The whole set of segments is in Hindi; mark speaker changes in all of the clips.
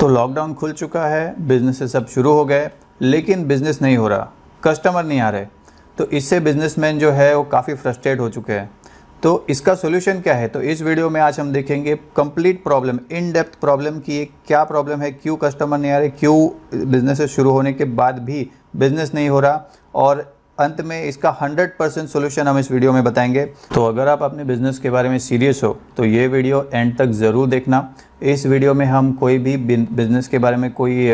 Speaker 1: तो लॉकडाउन खुल चुका है बिजनेस सब शुरू हो गए लेकिन बिज़नेस नहीं हो रहा कस्टमर नहीं आ रहे तो इससे बिजनेसमैन जो है वो काफ़ी फ्रस्ट्रेट हो चुके हैं तो इसका सोल्यूशन क्या है तो इस वीडियो में आज हम देखेंगे complete problem in depth problem की एक क्या प्रॉब्लम है क्यों कस्टमर नहीं आ रहे क्यों बिजनेस शुरू होने के बाद भी बिजनेस नहीं हो रहा और अंत में इसका 100 परसेंट सोल्यूशन हम इस वीडियो में बताएंगे तो अगर आप अपने बिजनेस के बारे में सीरियस हो तो ये वीडियो एंड तक ज़रूर देखना इस वीडियो में हम कोई भी बिजनेस के बारे में कोई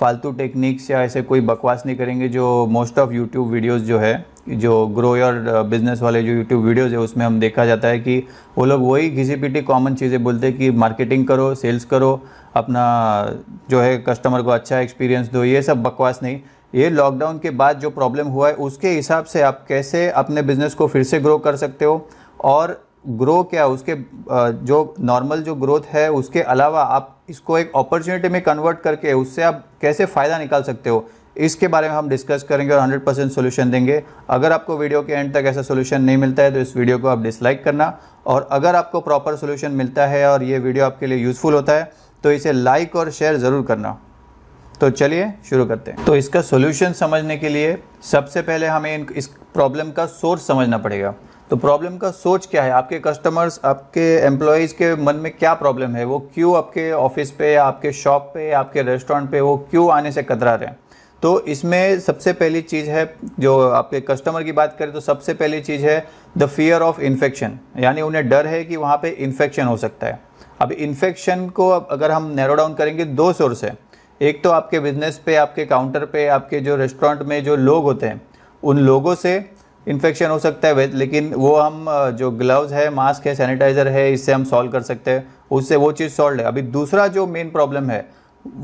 Speaker 1: फालतू टेक्निक्स या ऐसे कोई बकवास नहीं करेंगे जो मोस्ट ऑफ़ यूट्यूब वीडियोज़ जो है जो ग्रो योर बिजनेस वाले जो यूट्यूब वीडियोज़ है उसमें हम देखा जाता है कि वो लोग वही घिसी पिटी कॉमन चीज़ें बोलते हैं कि मार्केटिंग करो सेल्स करो अपना जो है कस्टमर को अच्छा एक्सपीरियंस दो ये सब बकवास नहीं ये लॉकडाउन के बाद जो प्रॉब्लम हुआ है उसके हिसाब से आप कैसे अपने बिज़नेस को फिर से ग्रो कर सकते हो और ग्रो क्या उसके जो नॉर्मल जो ग्रोथ है उसके अलावा आप इसको एक अपॉर्चुनिटी में कन्वर्ट करके उससे आप कैसे फ़ायदा निकाल सकते हो इसके बारे में हम डिस्कस करेंगे और 100 परसेंट सोल्यूशन देंगे अगर आपको वीडियो के एंड तक ऐसा सोल्यूशन नहीं मिलता है तो इस वीडियो को आप डिसलाइक करना और अगर आपको प्रॉपर सोल्यूशन मिलता है और ये वीडियो आपके लिए यूज़फुल होता है तो इसे लाइक और शेयर ज़रूर करना तो चलिए शुरू करते हैं तो इसका सोल्यूशन समझने के लिए सबसे पहले हमें इस प्रॉब्लम का सोर्स समझना पड़ेगा तो प्रॉब्लम का सोच क्या है आपके कस्टमर्स आपके एम्प्लॉयज़ के मन में क्या प्रॉब्लम है वो क्यों आपके ऑफिस पे या आपके शॉप पे या आपके रेस्टोरेंट पे वो क्यों आने से कतरा रहे हैं तो इसमें सबसे पहली चीज़ है जो आपके कस्टमर की बात करें तो सबसे पहली चीज़ है द फियर ऑफ इन्फेक्शन यानी उन्हें डर है कि वहाँ पर इन्फेक्शन हो सकता है अब इन्फेक्शन को अगर हम नैरो डाउन करेंगे दो सोर्स है एक तो आपके बिजनेस पे आपके काउंटर पे आपके जो रेस्टोरेंट में जो लोग होते हैं उन लोगों से इन्फेक्शन हो सकता है लेकिन वो हम जो ग्लव्स है मास्क है सैनिटाइज़र है इससे हम सॉल्व कर सकते हैं उससे वो चीज़ सॉल्व है अभी दूसरा जो मेन प्रॉब्लम है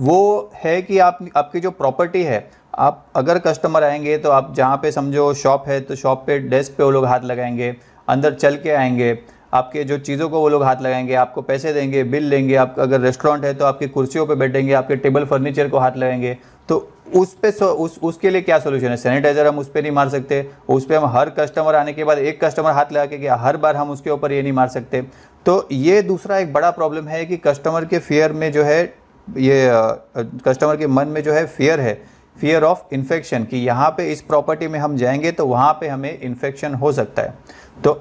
Speaker 1: वो है कि आप आपकी जो प्रॉपर्टी है आप अगर कस्टमर आएंगे तो आप जहाँ पे समझो शॉप है तो शॉप पे डेस्क पे वो लोग हाथ लगाएंगे अंदर चल के आएंगे आपके जो चीज़ों को वो लोग हाथ लगाएंगे आपको पैसे देंगे बिल लेंगे आप अगर रेस्टोरेंट है तो आपकी कुर्सियों पर बैठेंगे आपके टेबल फर्नीचर को हाथ लगाएंगे तो उस पे सो, उस उसके लिए क्या सोल्यूशन है सैनिटाइजर हम उस पर नहीं मार सकते उस पर हम हर कस्टमर आने के बाद एक कस्टमर हाथ लगा के गया हर बार हम उसके ऊपर ये नहीं मार सकते तो ये दूसरा एक बड़ा प्रॉब्लम है कि कस्टमर के फेयर में जो है ये कस्टमर के मन में जो है फेयर है फियर ऑफ इन्फेक्शन कि यहाँ पे इस प्रॉपर्टी में हम जाएंगे तो वहाँ पे हमें इन्फेक्शन हो सकता है तो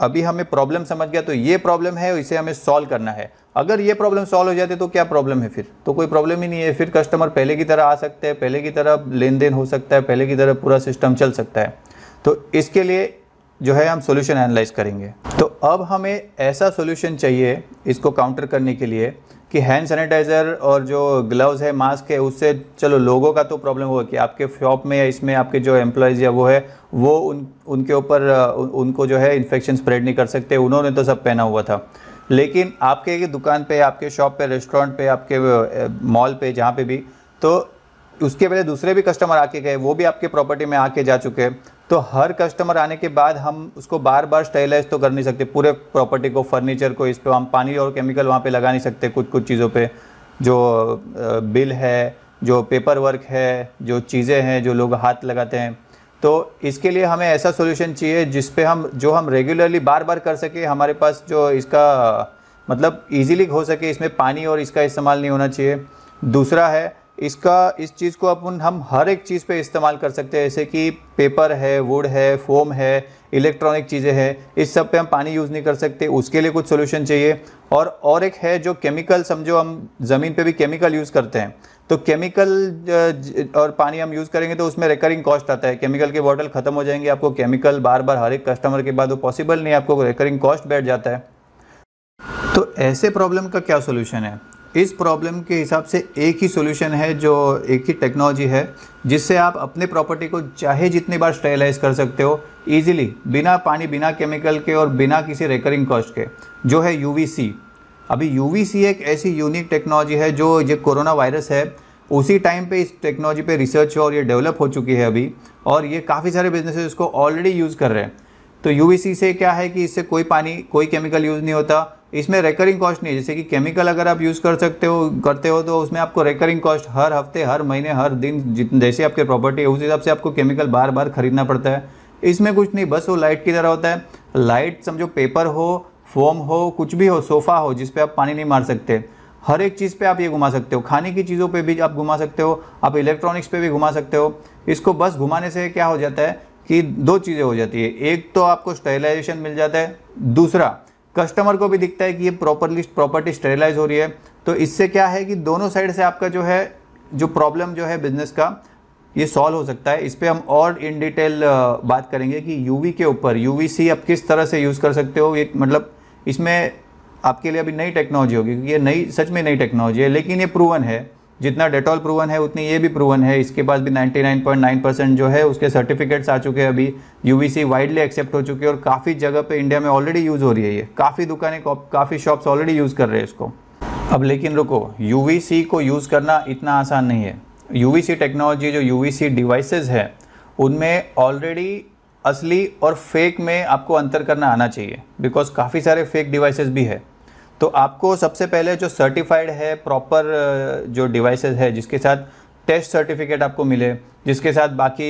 Speaker 1: अभी हमें प्रॉब्लम समझ गया तो ये प्रॉब्लम है इसे हमें सॉल्व करना है अगर ये प्रॉब्लम सॉल्व हो जाती तो क्या प्रॉब्लम है फिर तो कोई प्रॉब्लम ही नहीं है फिर कस्टमर पहले की तरह आ सकते हैं पहले की तरह लेन देन हो सकता है पहले की तरह पूरा सिस्टम चल सकता है तो इसके लिए जो है हम सोल्यूशन एनालाइज करेंगे तो अब हमें ऐसा सोल्यूशन चाहिए इसको काउंटर करने के लिए कि हैंड सैनिटाइज़र और जो ग्लव्स है मास्क है उससे चलो लोगों का तो प्रॉब्लम होगा कि आपके शॉप में या इसमें आपके जो एम्प्लॉयज़ या वो है वो उन उनके ऊपर उन, उनको जो है इन्फेक्शन स्प्रेड नहीं कर सकते उन्होंने तो सब पहना हुआ था लेकिन आपके दुकान पे आपके शॉप पे रेस्टोरेंट पे आपके मॉल पे जहाँ पे भी तो उसके पहले दूसरे भी कस्टमर आके गए वो भी आपके प्रॉपर्टी में आके जा चुके हैं तो हर कस्टमर आने के बाद हम उसको बार बार स्टाइलाइज तो कर नहीं सकते पूरे प्रॉपर्टी को फर्नीचर को इस पर हम पानी और केमिकल वहाँ पे लगा नहीं सकते कुछ कुछ चीज़ों पे जो बिल है जो पेपर वर्क है जो चीज़ें हैं जो लोग हाथ लगाते हैं तो इसके लिए हमें ऐसा सोल्यूशन चाहिए जिसपे हम जो हम रेगुलरली बार बार कर सके हमारे पास जो इसका मतलब ईजिली हो सके इसमें पानी और इसका इस्तेमाल नहीं होना चाहिए दूसरा है इसका इस चीज़ को अपन हम हर एक चीज़ पे इस्तेमाल कर सकते हैं जैसे कि पेपर है वुड है फोम है इलेक्ट्रॉनिक चीज़ें हैं इस सब पे हम पानी यूज़ नहीं कर सकते उसके लिए कुछ सोल्यूशन चाहिए और और एक है जो केमिकल समझो हम ज़मीन पे भी केमिकल यूज़ करते हैं तो केमिकल और पानी हम यूज़ करेंगे तो उसमें रिकरिंग कॉस्ट आता है केमिकल के बॉटल ख़त्म हो जाएंगे आपको केमिकल बार बार हर एक कस्टमर के बाद वो पॉसिबल नहीं आपको रिकरिंग कॉस्ट बैठ जाता है तो ऐसे प्रॉब्लम का क्या सोल्यूशन है इस प्रॉब्लम के हिसाब से एक ही सोल्यूशन है जो एक ही टेक्नोलॉजी है जिससे आप अपने प्रॉपर्टी को चाहे जितनी बार स्टेलाइज कर सकते हो ईजिली बिना पानी बिना केमिकल के और बिना किसी रिकरिंग कॉस्ट के जो है यू अभी यू एक ऐसी यूनिक टेक्नोलॉजी है जो ये कोरोना वायरस है उसी टाइम पे इस टेक्नोलॉजी पे रिसर्च और ये डेवलप हो चुकी है अभी और ये काफ़ी सारे बिजनेस इसको ऑलरेडी यूज़ कर रहे हैं तो यू से क्या है कि इससे कोई पानी कोई केमिकल यूज़ नहीं होता इसमें रेकरिंग कॉस्ट नहीं है जैसे कि केमिकल अगर आप यूज़ कर सकते हो करते हो तो उसमें आपको रेकरिंग कॉस्ट हर हफ्ते हर महीने हर दिन जितने जैसे आपके प्रॉपर्टी है उस हिसाब से आपको केमिकल बार बार खरीदना पड़ता है इसमें कुछ नहीं बस वो लाइट की तरह होता है लाइट समझो पेपर हो फोम हो कुछ भी हो सोफ़ा हो जिसपे आप पानी नहीं मार सकते हर एक चीज़ पे आप ये घुमा सकते हो खाने की चीज़ों पे भी आप घुमा सकते हो आप इलेक्ट्रॉनिक्स पे भी घुमा सकते हो इसको बस घुमाने से क्या हो जाता है कि दो चीज़ें हो जाती है एक तो आपको स्टेलाइजेशन मिल जाता है दूसरा कस्टमर को भी दिखता है कि ये प्रॉपरली प्रॉपर्टी स्टेरिलाइज हो रही है तो इससे क्या है कि दोनों साइड से आपका जो है जो प्रॉब्लम जो है बिजनेस का ये सॉल्व हो सकता है इस पर हम और इन डिटेल बात करेंगे कि यूवी के ऊपर यूवीसी आप किस तरह से यूज़ कर सकते हो ये मतलब इसमें आपके लिए अभी नई टेक्नोलॉजी होगी क्योंकि ये नई सच में नई टेक्नोलॉजी है लेकिन ये प्रूवन है जितना डेटॉल प्रूवन है उतनी ये भी प्रूवन है इसके पास भी 99.9 परसेंट जो है उसके सर्टिफिकेट्स आ चुके हैं अभी यूवीसी वाइडली एक्सेप्ट हो चुकी है और काफ़ी जगह पे इंडिया में ऑलरेडी यूज़ हो रही है ये काफ़ी दुकानें काफ़ी शॉप्स ऑलरेडी यूज़ कर रहे हैं इसको अब लेकिन रुको यू को यूज़ करना इतना आसान नहीं है यू टेक्नोलॉजी जो यू डिवाइसेस है उनमें ऑलरेडी असली और फेक में आपको अंतर करना आना चाहिए बिकॉज काफ़ी सारे फेक डिवाइसेस भी है तो आपको सबसे पहले जो सर्टिफाइड है प्रॉपर जो डिवाइसेस है जिसके साथ टेस्ट सर्टिफिकेट आपको मिले जिसके साथ बाकी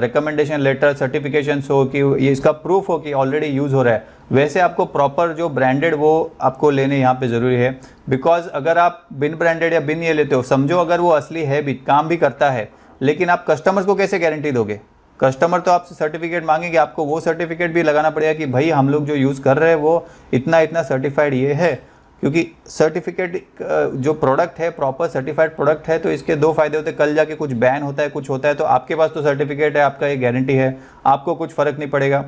Speaker 1: रिकमेंडेशन लेटर सर्टिफिकेशन हो कि ये इसका प्रूफ हो कि ऑलरेडी यूज़ हो रहा है वैसे आपको प्रॉपर जो ब्रांडेड वो आपको लेने यहाँ पे ज़रूरी है बिकॉज अगर आप बिन ब्रांडेड या बिन ये लेते हो समझो अगर वो असली है भी काम भी करता है लेकिन आप कस्टमर्स को कैसे गारंटी दोगे कस्टमर तो आपसे सर्टिफिकेट मांगेंगे आपको वो सर्टिफिकेट भी लगाना पड़ेगा कि भाई हम लोग जो यूज़ कर रहे हैं वो इतना इतना सर्टिफाइड ये है क्योंकि सर्टिफिकेट uh, जो प्रोडक्ट है प्रॉपर सर्टिफाइड प्रोडक्ट है तो इसके दो फायदे होते हैं कल जाके कुछ बैन होता है कुछ होता है तो आपके पास तो सर्टिफिकेट है आपका ये गारंटी है आपको कुछ फ़र्क नहीं पड़ेगा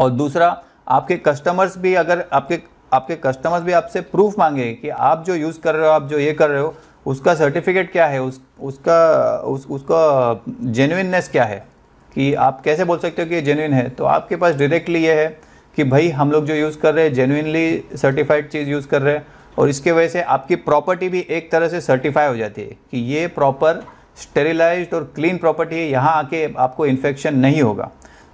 Speaker 1: और दूसरा आपके कस्टमर्स भी अगर आपके आपके कस्टमर्स भी आपसे प्रूफ मांगे कि आप जो यूज़ कर रहे हो आप जो ये कर रहे हो उसका सर्टिफिकेट क्या है उस उसका उस उसका जेन्यनेस क्या है कि आप कैसे बोल सकते हो कि ये जेन्यून है तो आपके पास डायरेक्टली ये है कि भाई हम लोग जो यूज़ कर रहे हैं जेनुइनली सर्टिफाइड चीज़ यूज़ कर रहे हैं और इसके वजह से आपकी प्रॉपर्टी भी एक तरह से सर्टिफाई हो जाती है कि ये प्रॉपर स्टेरिलाइज और क्लीन प्रॉपर्टी है यहाँ आके आपको इन्फेक्शन नहीं होगा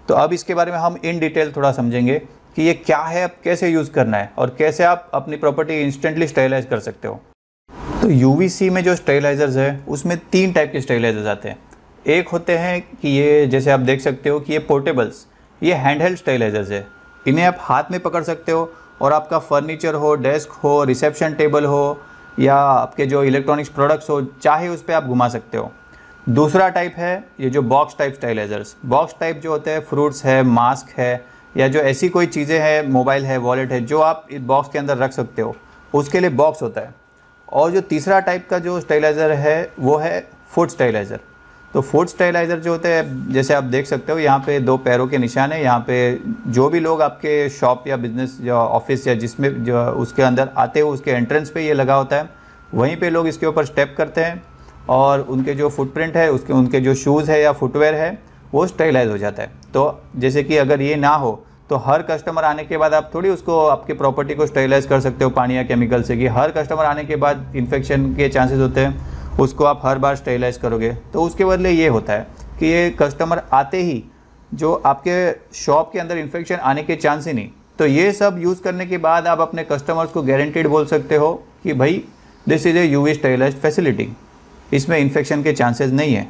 Speaker 1: तो अब इसके बारे में हम इन डिटेल थोड़ा समझेंगे कि ये क्या है अब कैसे यूज़ करना है और कैसे आप अपनी प्रॉपर्टी इंस्टेंटली स्टेरिलाइज कर सकते हो तो यू में जो स्टेरिलाइजर्स है उसमें तीन टाइप के स्टेरिलाइजर्स आते हैं एक होते हैं कि ये जैसे आप देख सकते हो कि ये पोर्टेबल्स ये हैंड हेल्ड स्टेरिलाइजर्स है इन्हें आप हाथ में पकड़ सकते हो और आपका फर्नीचर हो डेस्क हो रिसेप्शन टेबल हो या आपके जो इलेक्ट्रॉनिक्स प्रोडक्ट्स हो चाहे उस पर आप घुमा सकते हो दूसरा टाइप है ये जो box type sterilizers box type जो होते हैं फ्रूट्स है मास्क है या जो ऐसी कोई चीज़ें हैं मोबाइल है वॉलेट है जो आप इस बॉक्स के अंदर रख सकते हो उसके लिए बॉक्स होता है और जो तीसरा टाइप का जो स्टाइलाइज़र है वो है फूड स्टाइलाइज़र तो फूड स्टाइलाइज़र जो होते हैं जैसे आप देख सकते हो यहाँ पे दो पैरों के निशान है यहाँ पे जो भी लोग आपके शॉप या बिज़नेस या ऑफिस या जिसमें जो उसके अंदर आते हो उसके एंट्रेंस पे ये लगा होता है वहीं पे लोग इसके ऊपर स्टेप करते हैं और उनके जो फुटप्रिंट है उसके उनके जो शूज़ है या फुटवेयर है वो स्टाइलाइज हो जाता है तो जैसे कि अगर ये ना हो तो हर कस्टमर आने के बाद आप थोड़ी उसको आपकी प्रॉपर्टी को स्टाइलाइज़ कर सकते हो पानी या केमिकल से कि हर कस्टमर आने के बाद इन्फेक्शन के चांसेस होते हैं उसको आप हर बार स्टेलाइज करोगे तो उसके बदले ये होता है कि ये कस्टमर आते ही जो आपके शॉप के अंदर इन्फेक्शन आने के चांस ही नहीं तो ये सब यूज़ करने के बाद आप अपने कस्टमर्स को गारंटीड बोल सकते हो कि भाई this is a U V sterilize facility इसमें इन्फेक्शन के चांसेस नहीं है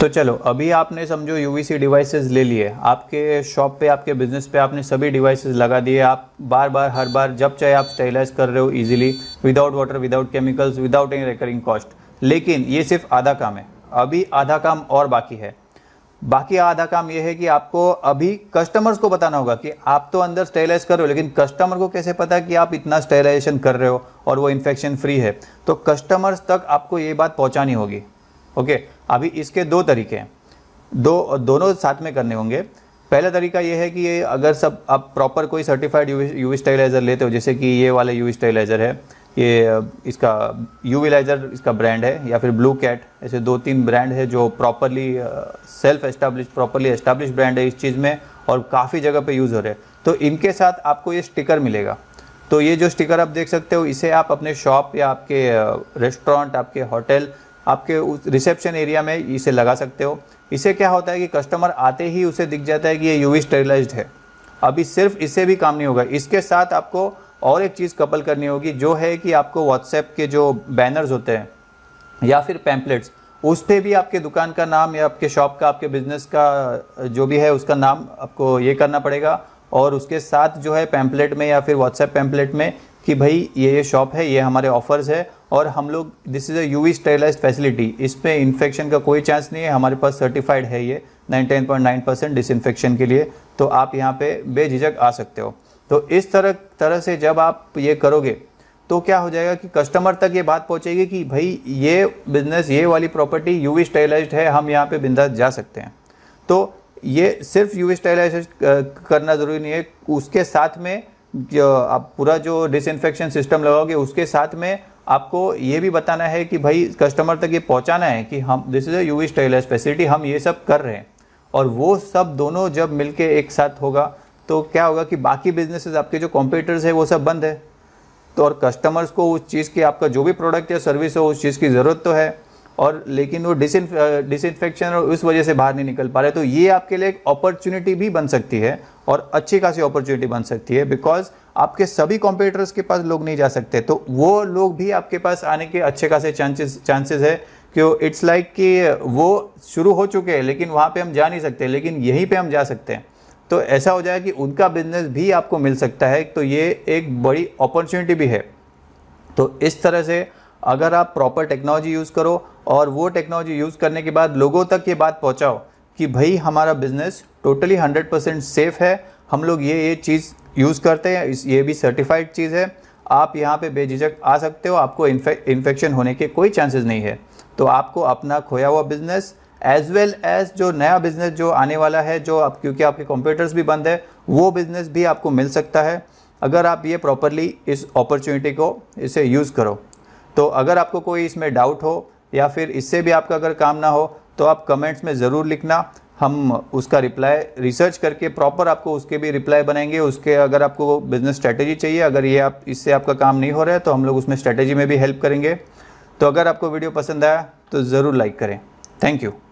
Speaker 1: तो चलो अभी आपने समझो यू सी डिवाइसेस ले लिए आपके शॉप पे आपके बिजनेस पे आपने सभी डिवाइसेस लगा दिए आप बार बार हर बार जब चाहे आप स्टेलाइज कर रहे हो easily without water without chemicals without any recurring cost लेकिन ये सिर्फ आधा काम है अभी आधा काम और बाकी है बाकी आधा काम यह है कि आपको अभी कस्टमर्स को बताना होगा कि आप तो अंदर स्टेलाइज कर रहे हो लेकिन कस्टमर को कैसे पता कि आप इतना स्टेलाइजेशन कर रहे हो और वो इन्फेक्शन फ्री है तो कस्टमर्स तक आपको ये बात पहुँचानी होगी ओके अभी इसके दो तरीके हैं दो दोनों साथ में करने होंगे पहला तरीका ये है कि ये अगर सब आप प्रॉपर कोई सर्टिफाइड यू स्टाइलाइज़र लेते हो जैसे कि ये वाला यू स्टाइलाइज़र है ये इसका यूविलाइज़र इसका ब्रांड है या फिर ब्लू कैट ऐसे दो तीन ब्रांड है जो properly self establish properly establish brand है इस चीज़ में और काफ़ी जगह पे यूज़ हो रहे हैं तो इनके साथ आपको ये स्टिकर मिलेगा तो ये जो स्टिकर आप देख सकते हो इसे आप अपने शॉप या आपके रेस्टोरेंट आपके होटल आपके उस रिसेप्शन एरिया में इसे लगा सकते हो इसे क्या होता है कि कस्टमर आते ही उसे दिख जाता है कि ये यूवी स्टेरिलाइज है अभी सिर्फ इससे भी काम नहीं होगा इसके साथ आपको और एक चीज़ कपल करनी होगी जो है कि आपको व्हाट्सएप के जो बैनर्स होते हैं या फिर पैम्पलेट्स उस पर भी आपके दुकान का नाम या आपके शॉप का आपके बिजनेस का जो भी है उसका नाम आपको ये करना पड़ेगा और उसके साथ जो है पैम्पलेट में या फिर व्हाट्सएप पैम्पलेट में कि भाई ये ये शॉप है ये हमारे ऑफर्स है और हम लोग this is a UV sterilize facility इस पर इन्फेक्शन का कोई चांस नहीं है हमारे पास सर्टिफाइड है ये 99.9 परसेंट डिसइन्फेक्शन के लिए तो आप यहाँ पे बेझिझक आ सकते हो तो इस तरह तरह से जब आप ये करोगे तो क्या हो जाएगा कि कस्टमर तक ये बात पहुँचेगी कि भाई ये बिजनेस ये वाली प्रॉपर्टी वी स्टाइलाइज है हम यहाँ पर बिंदास जा सकते हैं तो ये सिर्फ वी स्टाइलाइज करना ज़रूरी नहीं है उसके साथ में आप पूरा जो डिसइन्फेक्शन सिस्टम लगाओगे उसके साथ में आपको ये भी बताना है कि भाई कस्टमर तक ये पहुंचाना है कि हम this is a UV style facility हम ये सब कर रहे हैं और वो सब दोनों जब मिलके एक साथ होगा तो क्या होगा कि बाकी बिजनेसेस आपके जो कॉम्पिटिटर्स है वो सब बंद है तो और कस्टमर्स को उस चीज़ की आपका जो भी प्रोडक्ट या सर्विस हो उस चीज़ की ज़रूरत तो है और लेकिन वो डिसइनफेक्शन और उस वजह से बाहर नहीं निकल पा रहे तो ये आपके लिए एक अपॉर्चुनिटी भी बन सकती है और अच्छी खासी अपॉर्चुनिटी बन सकती है बिकॉज आपके सभी कॉम्पिटिटर्स के पास लोग नहीं जा सकते तो वो लोग भी आपके पास आने के अच्छे खासे चांसेस चांसेस है क्यों इट्स लाइक कि वो शुरू हो चुके हैं लेकिन वहाँ पे हम जा नहीं सकते लेकिन यहीं पे हम जा सकते हैं तो ऐसा हो जाए कि उनका बिजनेस भी आपको मिल सकता है तो ये एक बड़ी अपॉर्चुनिटी भी है तो इस तरह से अगर आप प्रॉपर टेक्नोलॉजी यूज़ करो और वो टेक्नोलॉजी यूज़ करने के बाद लोगों तक ये बात पहुँचाओ कि भाई हमारा business totally hundred percent safe है हम लोग ये ये चीज़ यूज़ करते हैं ये भी सर्टिफाइड चीज़ है आप यहाँ पे बेझिझक आ सकते हो आपको इन्फेक्शन होने के कोई चांसेस नहीं है तो आपको अपना खोया हुआ बिज़नेस एज वेल एज जो नया बिज़नेस जो आने वाला है जो आप क्योंकि आपके कंप्यूटर्स भी बंद है वो बिज़नेस भी आपको मिल सकता है अगर आप ये प्रॉपरली इस अपॉर्चुनिटी को इसे यूज़ करो तो अगर आपको कोई इसमें डाउट हो या फिर इससे भी आपका अगर काम ना हो तो आप कमेंट्स में ज़रूर लिखना हम उसका रिप्लाई रिसर्च करके प्रॉपर आपको उसके भी रिप्लाई बनाएंगे उसके अगर आपको बिज़नेस स्ट्रैटेजी चाहिए अगर ये आप इससे आपका काम नहीं हो रहा है तो हम लोग उसमें स्ट्रैटेजी में भी हेल्प करेंगे तो अगर आपको वीडियो पसंद आया तो ज़रूर लाइक करें थैंक यू